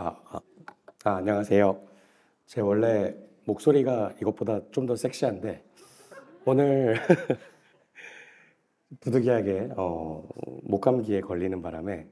아, 아, 아, 안녕하세요. 제 원래 목소리가 이것보다 좀 더 섹시한데 오늘 부득이하게 어, 목감기에 걸리는 바람에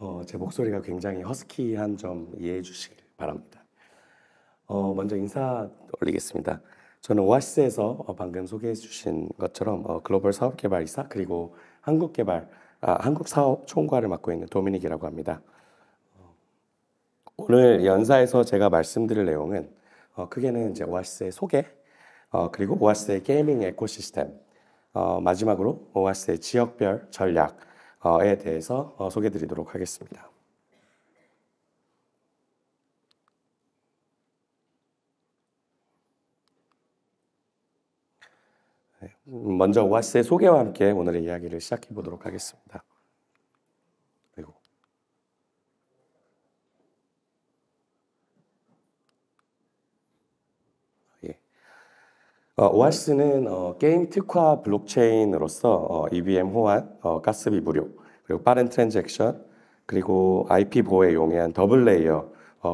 어, 제 목소리가 굉장히 허스키한 점 이해해 주시길 바랍니다. 어, 먼저 인사 올리겠습니다. 저는 오아시스에서 어, 방금 소개해 주신 것처럼 어, 글로벌 사업개발이사 그리고 한국개발 아, 한국사업 총괄을 맡고 있는 도미닉이라고 합니다. 오늘 연사에서 제가 말씀드릴 내용은 어, 크게는 이제 오아시스의 소개, 어, 그리고 오아시스의 게이밍 에코시스템, 어, 마지막으로 오아시스의 지역별 전략에 어, 대해서 어, 소개드리도록 하겠습니다. 네, 먼저 오아시스의 소개와 함께 오늘의 이야기를 시작해 보도록 하겠습니다. 어, 오아시스는 어, 게임 특화 블록체인으로서 어, EVM 호환, 가스비 무료, 그리고 빠른 트랜잭션, 그리고 IP 보호에 용이한 더블 레이어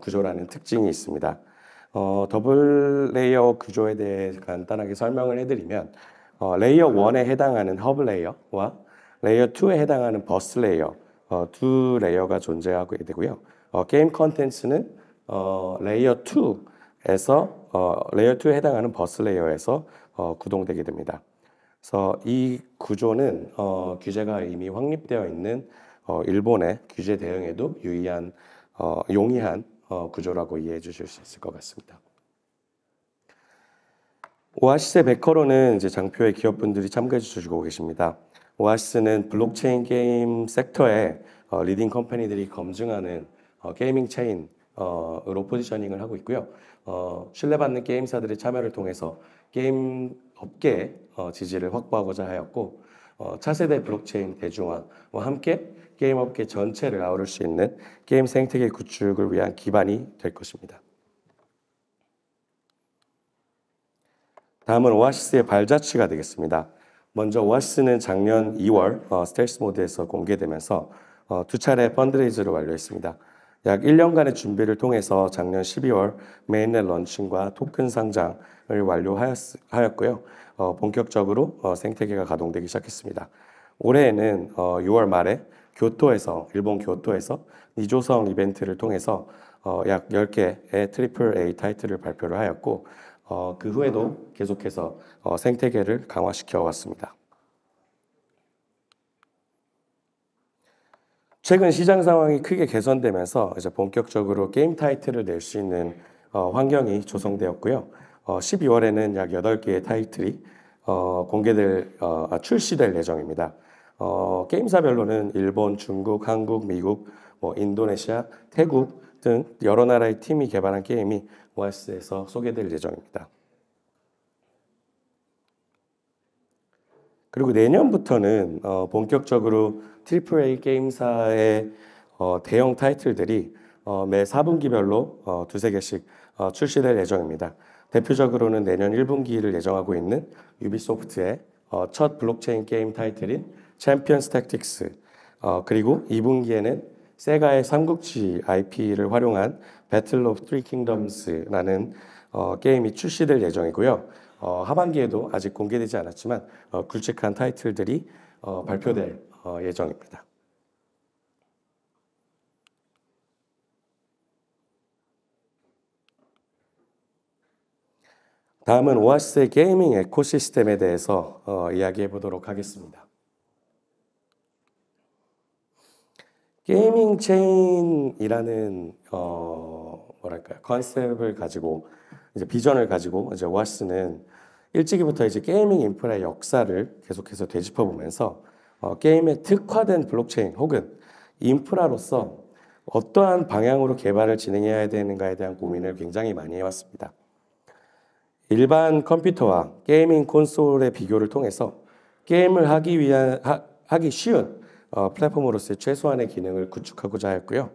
구조라는 특징이 있습니다. 더블 레이어 구조에 대해 간단하게 설명을 해드리면 레이어 1에 해당하는 허브 레이어와 레이어 2에 해당하는 버스 레이어 두 레이어가 존재하고 되고요. 게임 컨텐츠는 레이어 2에서 어, 레이어 2에 해당하는 버스 레이어에서 어, 구동되게 됩니다. 그래서 이 구조는 어, 규제가 이미 확립되어 있는 어, 일본의 규제 대응에도 유의한 어, 용이한 어, 구조라고 이해해 주실 수 있을 것 같습니다. 오아시스 백커로는 이제 장표의 기업분들이 참가해 주시고 계십니다. 오아시스는 블록체인 게임 섹터의 어, 리딩 컴퍼니들이 검증하는 어, 게이밍 체인 어로 포지셔닝을 하고 있고요. 어, 신뢰받는 게임사들의 참여를 통해서 게임 업계 어, 지지를 확보하고자 하였고 어, 차세대 블록체인 대중화와 함께 게임 업계 전체를 아우를 수 있는 게임 생태계 구축을 위한 기반이 될 것입니다. 다음은 오아시스의 발자취가 되겠습니다. 먼저 오아시스는 작년 2월 어, 스텔스 모드에서 공개되면서 어, 두 차례 펀드레이즈를 완료했습니다. 약 1년간의 준비를 통해서 작년 12월 메인넷 런칭과 토큰 상장을 완료하였고요. 어, 본격적으로 어, 생태계가 가동되기 시작했습니다. 올해에는 어, 6월 말에 교토에서 일본 교토에서 니조성 이벤트를 통해서 어, 약 10개의 트리플 A 타이틀을 발표를 하였고 어, 그 후에도 계속해서 어, 생태계를 강화시켜 왔습니다. 최근 시장 상황이 크게 개선되면서 이제 본격적으로 게임 타이틀을 낼 수 있는 어, 환경이 조성되었고요. 어, 12월에는 약 8개의 타이틀이 어, 공개될 어, 아, 출시될 예정입니다. 어, 게임사별로는 일본, 중국, 한국, 미국, 뭐 인도네시아, 태국 등 여러 나라의 팀이 개발한 게임이 OS에서 소개될 예정입니다. 그리고 내년부터는 어, 본격적으로 트리플 A 게임사의 어, 대형 타이틀들이 어, 매 4분기별로 어, 두세 개씩 어, 출시될 예정입니다. 대표적으로는 내년 1분기를 예정하고 있는 유비소프트의 어, 첫 블록체인 게임 타이틀인 챔피언스 택틱스 어, 그리고 2분기에는 세가의 삼국지 IP를 활용한 배틀 오브 트리 킹덤스라는 어, 게임이 출시될 예정이고요. 어, 하반기에도 아직 공개되지 않았지만 어, 굵직한 타이틀들이 어, 발표될 어, 예정입니다. 다음은 오아시스의 게이밍 에코시스템에 대해서 어, 이야기해 보도록 하겠습니다. 게이밍 체인이라는 어, 뭐랄까 컨셉을 가지고 이제 비전을 가지고 이제 오스는 일찍이부터 이제 게이밍 인프라의 역사를 계속해서 되짚어 보면서 어, 게임에 특화된 블록체인 혹은 인프라로서 어떠한 방향으로 개발을 진행해야 되는가에 대한 고민을 굉장히 많이 해왔습니다. 일반 컴퓨터와 게이밍 콘솔의 비교를 통해서 게임을 하기 위한 하, 기 쉬운 어, 플랫폼으로서의 최소한의 기능을 구축하고자 했고요.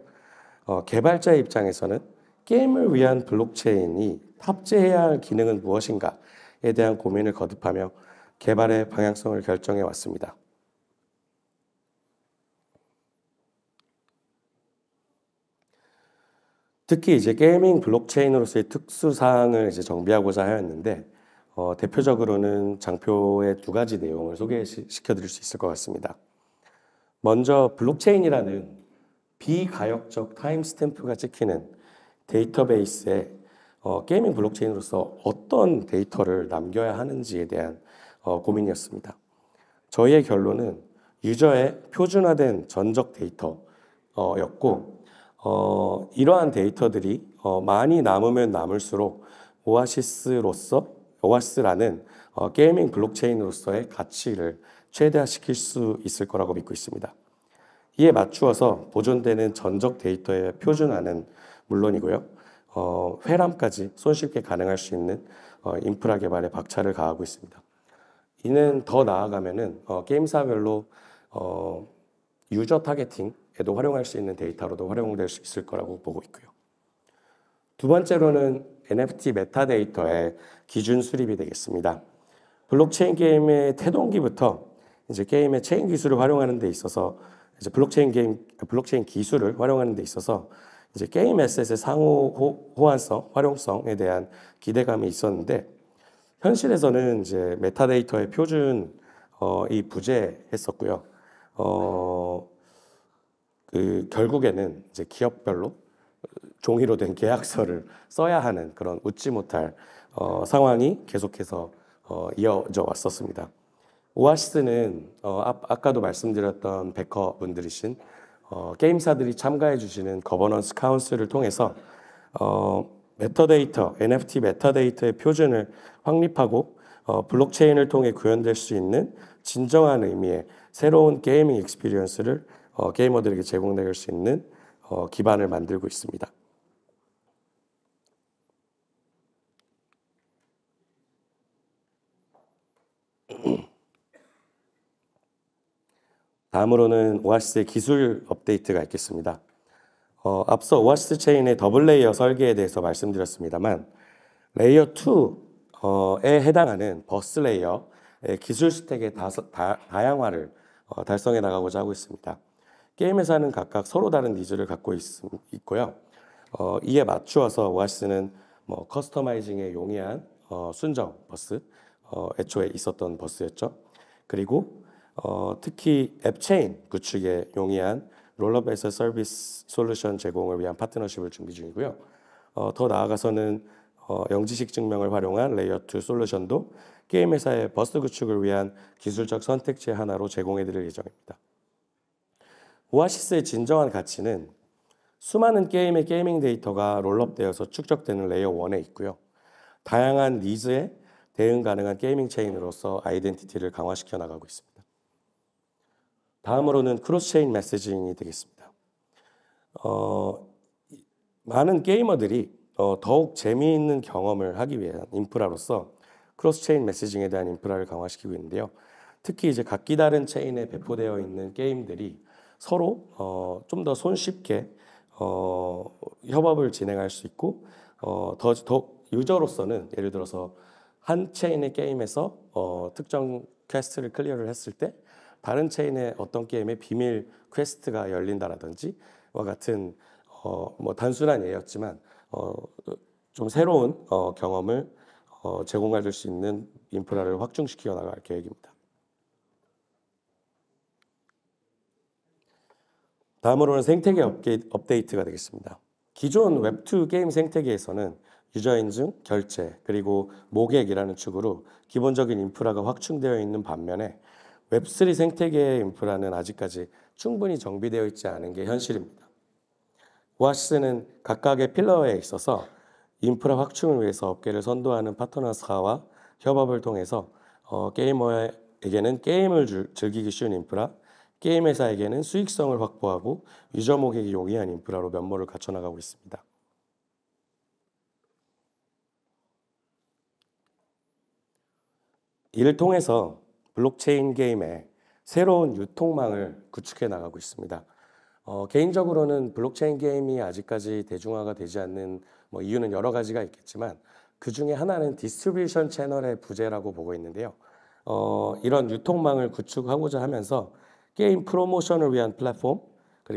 어, 개발자의 입장에서는 게임을 위한 블록체인이 탑재해야 할 기능은 무엇인가에 대한 고민을 거듭하며 개발의 방향성을 결정해 왔습니다. 특히 이제 게이밍 블록체인으로서의 특수 사항을 이제 정비하고자 하였는데 어, 대표적으로는 장표의 두 가지 내용을 소개시켜 드릴 수 있을 것 같습니다. 먼저 블록체인이라는 비가역적 타임스탬프가 찍히는 데이터베이스에 어, 게이밍 블록체인으로서 어떤 데이터를 남겨야 하는지에 대한 어, 고민이었습니다. 저희의 결론은 유저의 표준화된 전적 데이터였고 어, 이러한 데이터들이 어, 많이 남으면 남을수록 오아시스로서 오아시스라는 어, 게이밍 블록체인으로서의 가치를 최대화시킬 수 있을 거라고 믿고 있습니다. 이에 맞추어서 보존되는 전적 데이터의 표준화는 물론이고요. 어, 회람까지 손쉽게 가능할 수 있는 어, 인프라 개발에 박차를 가하고 있습니다. 이는 더 나아가면은 어, 게임사별로 어, 유저 타겟팅에도 활용할 수 있는 데이터로도 활용될 수 있을 거라고 보고 있고요. 두 번째로는 NFT 메타데이터의 기준 수립이 되겠습니다. 블록체인 게임의 태동기부터 이제 게임의 체인 기술을 활용하는 데 있어서 이제 블록체인 게임 블록체인 기술을 활용하는 데 있어서 이제 게임 에셋의 상호 호환성, 활용성에 대한 기대감이 있었는데 현실에서는 이제 메타데이터의 표준이 어, 부재했었고요. 어, 그 결국에는 이제 기업별로 종이로 된 계약서를 써야 하는 그런 웃지 못할 어, 상황이 계속해서 어, 이어져 왔었습니다. 오아시스는 어, 아, 까도 말씀드렸던 베커 분들이신 어, 게임사들이 참가해 주시는 거버넌스 카운슬을 통해서 어, 메타데이터, NFT 메타데이터의 표준을 확립하고 어, 블록체인을 통해 구현될 수 있는 진정한 의미의 새로운 게이밍 익스피리언스를 어, 게이머들에게 제공될 수 있는 어, 기반을 만들고 있습니다. 다음으로는 오아시스의 기술 업데이트가 있겠습니다. 어, 앞서 오아시스 체인의 더블 레이어 설계에 대해서 말씀드렸습니다만 레이어 2에 어, 해당하는 버스 레이어의 기술 스택의 다, 다, 양화를 어, 달성해 나가고자 하고 있습니다. 게임 회사는 각각 서로 다른 니즈를 갖고 있, 고요 어, 이에 맞추어서 오아시스는 뭐 커스터마이징에 용이한 어, 순정 버스, 어, 애초에 있었던 버스였죠. 그리고 어, 특히 앱체인 구축에 용이한 롤업에서 서비스 솔루션 제공을 위한 파트너십을 준비 중이고요. 어, 더 나아가서는 어, 영지식 증명을 활용한 레이어 2 솔루션도 게임 회사의 버스 구축을 위한 기술적 선택지 하나로 제공해드릴 예정입니다. 오아시스의 진정한 가치는 수많은 게임의 게이밍 데이터가 롤업되어서 축적되는 레이어 1에 있고요. 다양한 니즈에 대응 가능한 게이밍 체인으로서 아이덴티티를 강화시켜 나가고 있습니다. 다음으로는 크로스체인 메시징이 되겠습니다. 어, 많은 게이머들이 어, 더욱 재미있는 경험을 하기 위한 인프라로서 크로스체인 메시징에 대한 인프라를 강화시키고 있는데요. 특히 이제 각기 다른 체인에 배포되어 있는 게임들이 서로 어, 좀더 손쉽게 어, 협업을 진행할 수 있고 어, 더, 더 유저로서는 예를 들어서 한 체인의 게임에서 어, 특정 퀘스트를 클리어를 했을 때 다른 체인의 어떤 게임의 비밀 퀘스트가 열린다라든지 와 같은 어, 뭐 단순한 예였지만 어, 좀 새로운 어, 경험을 어, 제공할 수 있는 인프라를 확충시키어 나갈 계획입니다. 다음으로는 생태계 업데이트가 되겠습니다. 기존 웹2 게임 생태계에서는 유저 인증, 결제, 그리고 모객이라는 축으로 기본적인 인프라가 확충되어 있는 반면에 웹3 생태계의 인프라는 아직까지 충분히 정비되어 있지 않은 게 현실입니다. 오아시스는 각각의 필러에 있어서 인프라 확충을 위해서 업계를 선도하는 파트너사와 협업을 통해서 어, 게이머에게는 게임을 줄, 즐기기 쉬운 인프라, 게임 회사에게는 수익성을 확보하고 유저 모객이 용이한 인프라로 면모를 갖춰나가고 있습니다. 이를 통해서 블록체인 게임의 새로운 유통망을 구축해 나가고 있습니다. 어, 개인적으로는 블록체인 게임이 아직까지 대중화가 되지 않는 뭐 이유는 여러 가지가 있겠지만 그 중에 하나는 디스트리뷰션 채널의 부재라고 보고 있는데요. 어, 이런 유통망을 구축하고자 하면서 게임 프로모션을 위한 플랫폼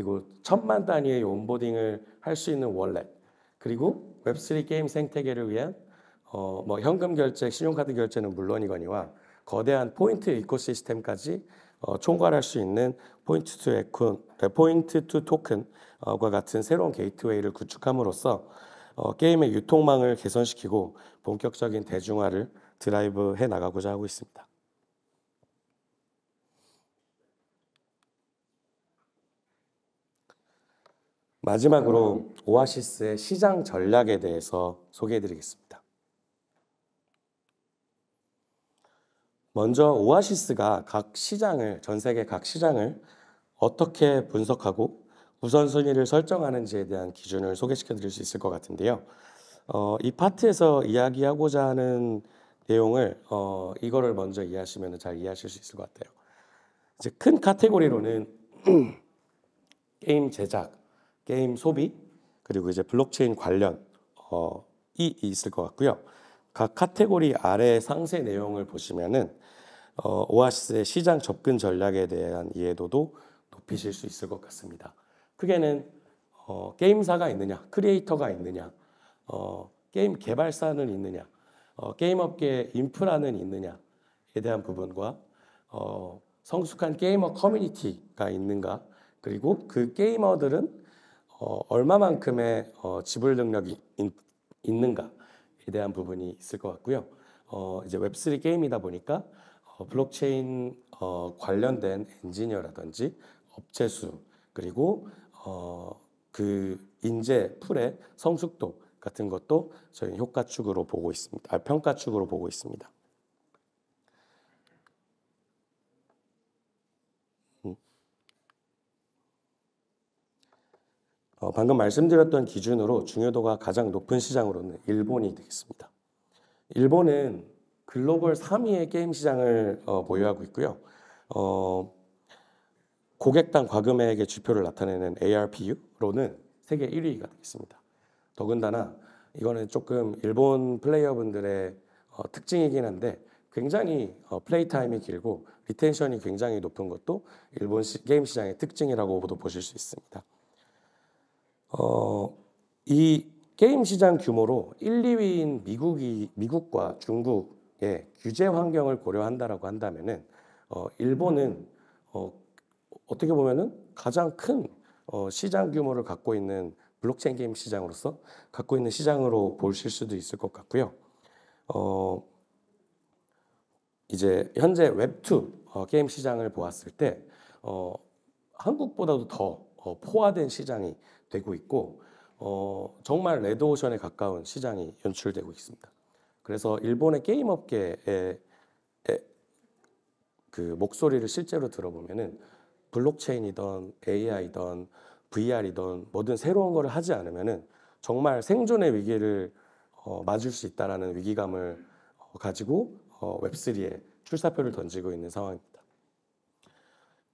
그리고 천만 단위의 온보딩을 할 수 있는 월렛 그리고 웹3 게임 생태계를 위한 어, 뭐 현금 결제, 신용카드 결제는 물론이거니와 거대한 포인트 이코시스템까지 어, 총괄할 수 있는 포인트 투 에콘, 네, 포인트 투 토큰과 어, 같은 새로운 게이트웨이를 구축함으로써 어, 게임의 유통망을 개선시키고 본격적인 대중화를 드라이브해 나가고자 하고 있습니다. 마지막으로 오아시스의 시장 전략에 대해서 소개해 드리겠습니다. 먼저 오아시스가 각 시장을 전 세계 각 시장을 어떻게 분석하고 우선순위를 설정하는지에 대한 기준을 소개시켜 드릴 수 있을 것 같은데요. 어, 이 파트에서 이야기하고자 하는 내용을 어, 이거를 먼저 이해하시면 잘 이해하실 수 있을 것 같아요. 이제 큰 카테고리로는 게임 제작, 게임 소비, 그리고 이제 블록체인 관련 어, 있을 것 같고요. 각 카테고리 아래 상세 내용을 보시면은 어, 오아시스의 시장 접근 전략에 대한 이해도도 높이실 수 있을 것 같습니다. 크게는 어, 게임사가 있느냐, 크리에이터가 있느냐, 어, 게임 개발사는 있느냐, 어, 게임 업계 인프라는 있느냐에 대한 부분과 어, 성숙한 게이머 커뮤니티가 있는가, 그리고 그 게이머들은 어, 얼마만큼의 어, 지불 능력이 있, 있는가에 대한 부분이 있을 것 같고요. 어, 이제 웹3 게임이다 보니까 어, 블록체인 어, 관련된 엔지니어라든지 업체수 그리고 어, 그 인재 풀의 성숙도 같은 것도 저희 효과축으로 보고 있습니다. 아, 평가축으로 보고 있습니다. 음. 어, 방금 말씀드렸던 기준으로 중요도가 가장 높은 시장으로는 일본이 되겠습니다. 일본은 글로벌 3위의 게임 시장을 어, 보유하고 있고요. 어, 고객당 과금액의 지표를 나타내는 ARPU로는 세계 1위가 되겠습니다. 더군다나 이거는 조금 일본 플레이어분들의 어, 특징이긴 한데 굉장히 어, 플레이 타임이 길고 리텐션이 굉장히 높은 것도 일본 시, 게임 시장의 특징이라고도 보실 수 있습니다. 어, 이 게임 시장 규모로 1, 2위인 미국이 미국과 중국 예, 규제 환경을 고려한다라고 한다면은 어, 일본은 어, 어떻게 보면은 가장 큰 어, 시장 규모를 갖고 있는 블록체인 게임 시장으로서 갖고 있는 시장으로 보실 수도 있을 것 같고요. 어, 이제 현재 웹2 어, 게임 시장을 보았을 때 어, 한국보다도 더 어, 포화된 시장이 되고 있고 어, 정말 레드오션에 가까운 시장이 연출되고 있습니다. 그래서 일본의 게임 업계의 그 목소리를 실제로 들어보면은 블록체인이던 AI든 VR이든 뭐든 새로운 거를 하지 않으면은 정말 생존의 위기를 어, 맞을 수 있다라는 위기감을 어, 가지고 어, 웹3에 출사표를 던지고 있는 상황입니다.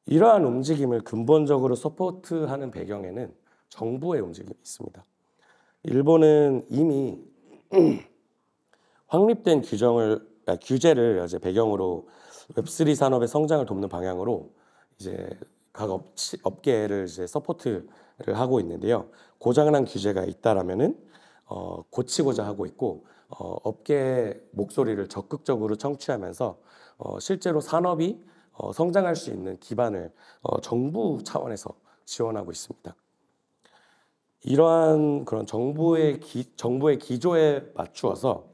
이러한 움직임을 근본적으로 서포트하는 배경에는 정부의 움직임이 있습니다. 일본은 이미 확립된 규정을 아, 규제를 이제 배경으로 웹3 산업의 성장을 돕는 방향으로 이제 각 업치, 업계를 이제 서포트를 하고 있는데요. 고장난 규제가 있다라면은 어, 고치고자 하고 있고 어, 업계의 목소리를 적극적으로 청취하면서 어, 실제로 산업이 어, 성장할 수 있는 기반을 어, 정부 차원에서 지원하고 있습니다. 이러한 그런 정부의 기, 정부의 기조에 맞추어서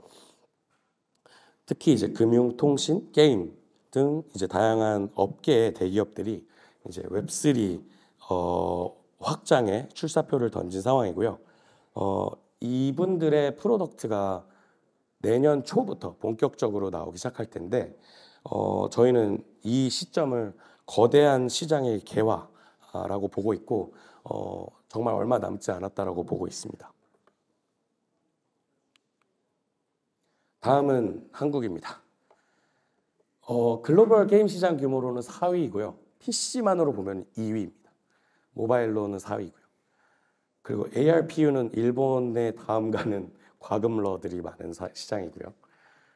특히 이제 금융, 통신, 게임 등 이제 다양한 업계의 대기업들이 이제 웹3 어, 확장에 출사표를 던진 상황이고요. 어, 이분들의 프로덕트가 내년 초부터 본격적으로 나오기 시작할 텐데 어, 저희는 이 시점을 거대한 시장의 개화라고 보고 있고 어, 정말 얼마 남지 않았다라고 보고 있습니다. 다음은 한국입니다. 어, 글로벌 게임 시장 규모로는 4위이고요. PC만으로 보면 2위입니다. 모바일로는 4위고요. 그리고 ARPU는 일본의 다음 가는 과금러들이 많은 사, 시장이고요.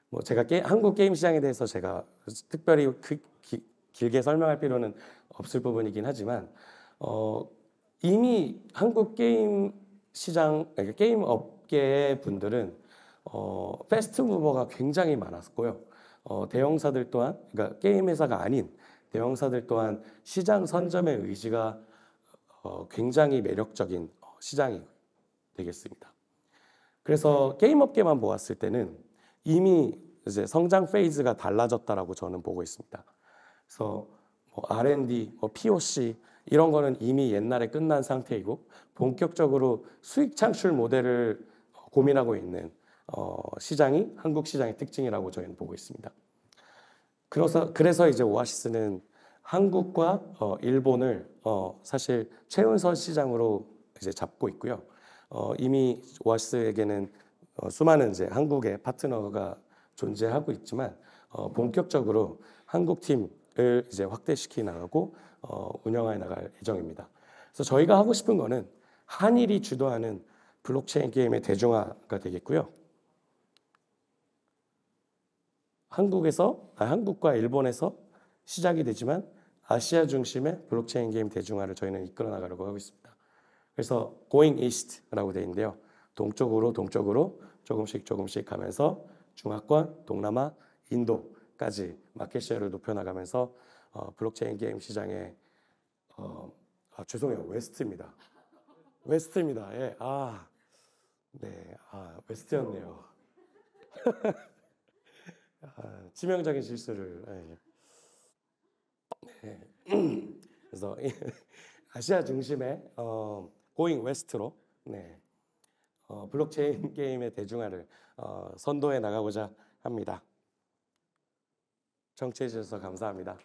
뭐 제가 게, 한국 게임 시장에 대해서 제가 특별히 그, 기, 길게 설명할 필요는 없을 부분이긴 하지만 어, 이미 한국 게임 시장 그러니까 게임 업계 분들은 어, 패스트 무버가 굉장히 많았고요. 어, 대형사들 또한 그러니까 게임 회사가 아닌 대형사들 또한 시장 선점의 의지가 어, 굉장히 매력적인 어, 시장이 되겠습니다. 그래서 게임 업계만 보았을 때는 이미 이제 성장 페이즈가 달라졌다라고 저는 보고 있습니다. 그래서 뭐 R&D, 뭐 POC 이런 거는 이미 옛날에 끝난 상태이고 본격적으로 수익 창출 모델을 고민하고 있는 어, 시장이 한국 시장의 특징이라고 저희는 보고 있습니다. 그래서 그래서 이제 오아시스는 한국과 어, 일본을 어, 사실 최은선 시장으로 이제 잡고 있고요. 이미 오아시스에게는 수많은 이제 한국의 파트너가 존재하고 있지만 본격적으로 한국 팀을 이제 확대시키 나가고 운영해 나갈 예정입니다. 그래서 저희가 하고 싶은 거는 한일이 주도하는 블록체인 게임의 대중화가 되겠고요. 한국에서 아, 한국과 일본에서 시작이 되지만 아시아 중심의 블록체인 게임 대중화를 저희는 이끌어 나가려고 하고 있습니다. 그래서 Going East라고 되 있는데요. 동쪽으로 동쪽으로 조금씩 조금씩 가면서 중화권, 동남아, 인도까지 마켓쉐어를 높여 나가면서 어, 블록체인 게임 시장에 어, 아, 죄송해요 웨스트입니다. 웨스트입니다. 예, 아, 네, 아 웨스트였네요. 아, 치명적인 실수를. 예, 예. 네. 그래서 아시아 중심의 어, 고잉 웨스트로 네. 어, 블록체인 게임의 대중화를 어, 선도해 나가고자 합니다. 정치해 주셔서 감사합니다.